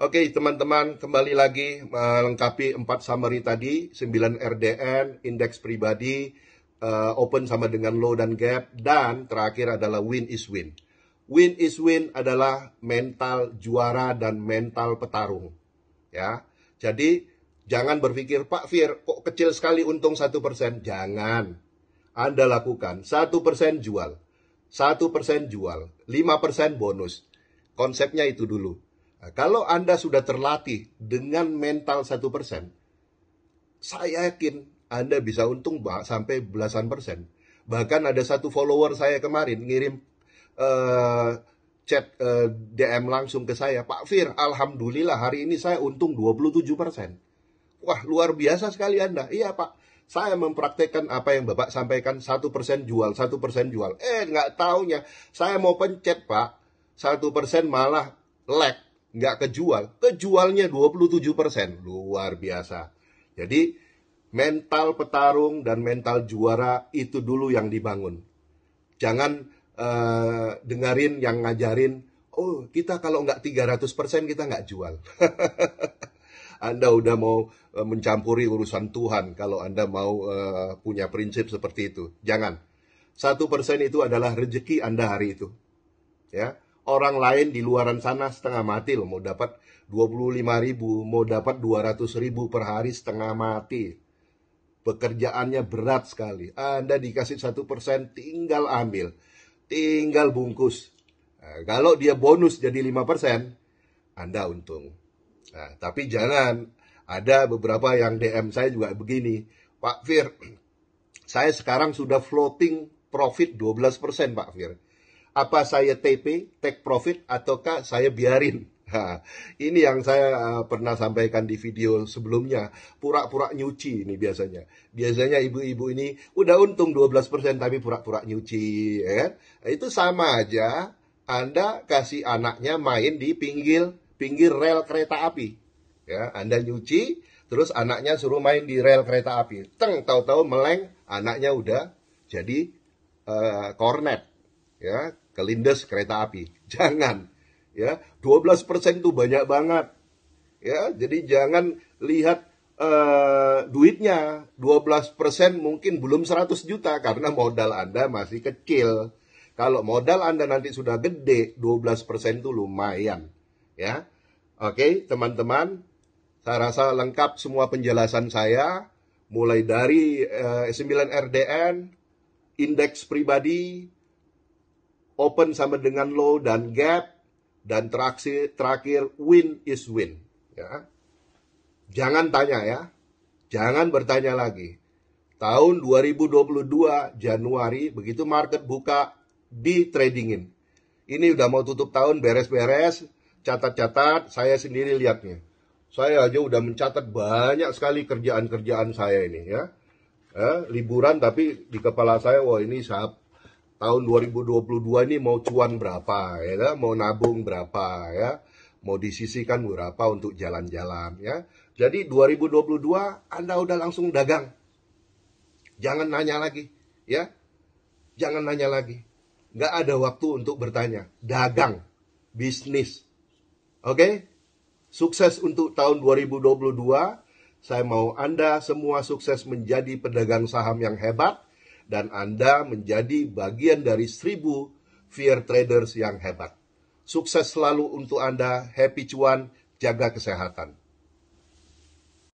Oke teman-teman kembali lagi melengkapi empat summary tadi 9 RDN, indeks pribadi, uh, open sama dengan low dan gap dan terakhir adalah win is win. Win is win adalah mental juara dan mental petarung. Ya. Jadi jangan berpikir Pak Fir kok kecil sekali untung satu persen. Jangan. Anda lakukan satu persen jual, satu persen jual, lima persen bonus. Konsepnya itu dulu Nah, kalau Anda sudah terlatih dengan mental satu persen, saya yakin Anda bisa untung sampai belasan persen. Bahkan ada satu follower saya kemarin ngirim uh, chat uh, eh, DM langsung ke saya, Pak Fir, Alhamdulillah hari ini saya untung 27 persen. Wah luar biasa sekali Anda. Iya Pak, saya mempraktekkan apa yang Bapak sampaikan satu persen jual, satu persen jual. Eh, nggak taunya, saya mau pencet Pak, satu persen malah lag nggak kejual, kejualnya 27 persen, luar biasa. Jadi mental petarung dan mental juara itu dulu yang dibangun. Jangan uh, dengerin yang ngajarin, oh kita kalau nggak 300 persen kita nggak jual. anda udah mau eh, mencampuri urusan Tuhan kalau Anda mau uh, punya prinsip seperti itu. Jangan. Satu persen itu adalah rezeki Anda hari itu. Ya, orang lain di luaran sana setengah mati loh mau dapat 25 ribu mau dapat 200 ribu per hari setengah mati pekerjaannya berat sekali Anda dikasih satu persen tinggal ambil tinggal bungkus nah, kalau dia bonus jadi 5 persen Anda untung nah, tapi jangan ada beberapa yang DM saya juga begini Pak Fir saya sekarang sudah floating profit 12 persen Pak Fir apa saya TP, take profit, ataukah saya biarin? Ha, ini yang saya eh, pernah sampaikan di video sebelumnya. Pura-pura nyuci ini biasanya. Biasanya ibu-ibu ini udah untung 12% tapi pura-pura nyuci. Ya kan? Nah, itu sama aja Anda kasih anaknya main di pinggir pinggir rel kereta api. Ya, Anda nyuci, terus anaknya suruh main di rel kereta api. Teng, tahu-tahu meleng, anaknya udah jadi uh, kornet ya kelindes kereta api jangan ya 12% itu banyak banget ya jadi jangan lihat uh, duitnya 12% mungkin belum 100 juta karena modal Anda masih kecil. Kalau modal Anda nanti sudah gede, 12% itu lumayan. Ya. Oke, teman-teman, saya rasa lengkap semua penjelasan saya mulai dari uh, 9 RDN, indeks pribadi, open sama dengan low dan gap dan terakhir terakhir win is win ya jangan tanya ya jangan bertanya lagi tahun 2022 Januari begitu market buka di tradingin ini udah mau tutup tahun beres-beres catat-catat saya sendiri lihatnya saya aja udah mencatat banyak sekali kerjaan-kerjaan saya ini ya eh, liburan tapi di kepala saya wah ini saat tahun 2022 ini mau cuan berapa ya kan? mau nabung berapa ya mau disisikan berapa untuk jalan-jalan ya jadi 2022 Anda udah langsung dagang jangan nanya lagi ya jangan nanya lagi nggak ada waktu untuk bertanya dagang bisnis oke sukses untuk tahun 2022 saya mau Anda semua sukses menjadi pedagang saham yang hebat dan Anda menjadi bagian dari seribu fear traders yang hebat. Sukses selalu untuk Anda, happy cuan, jaga kesehatan.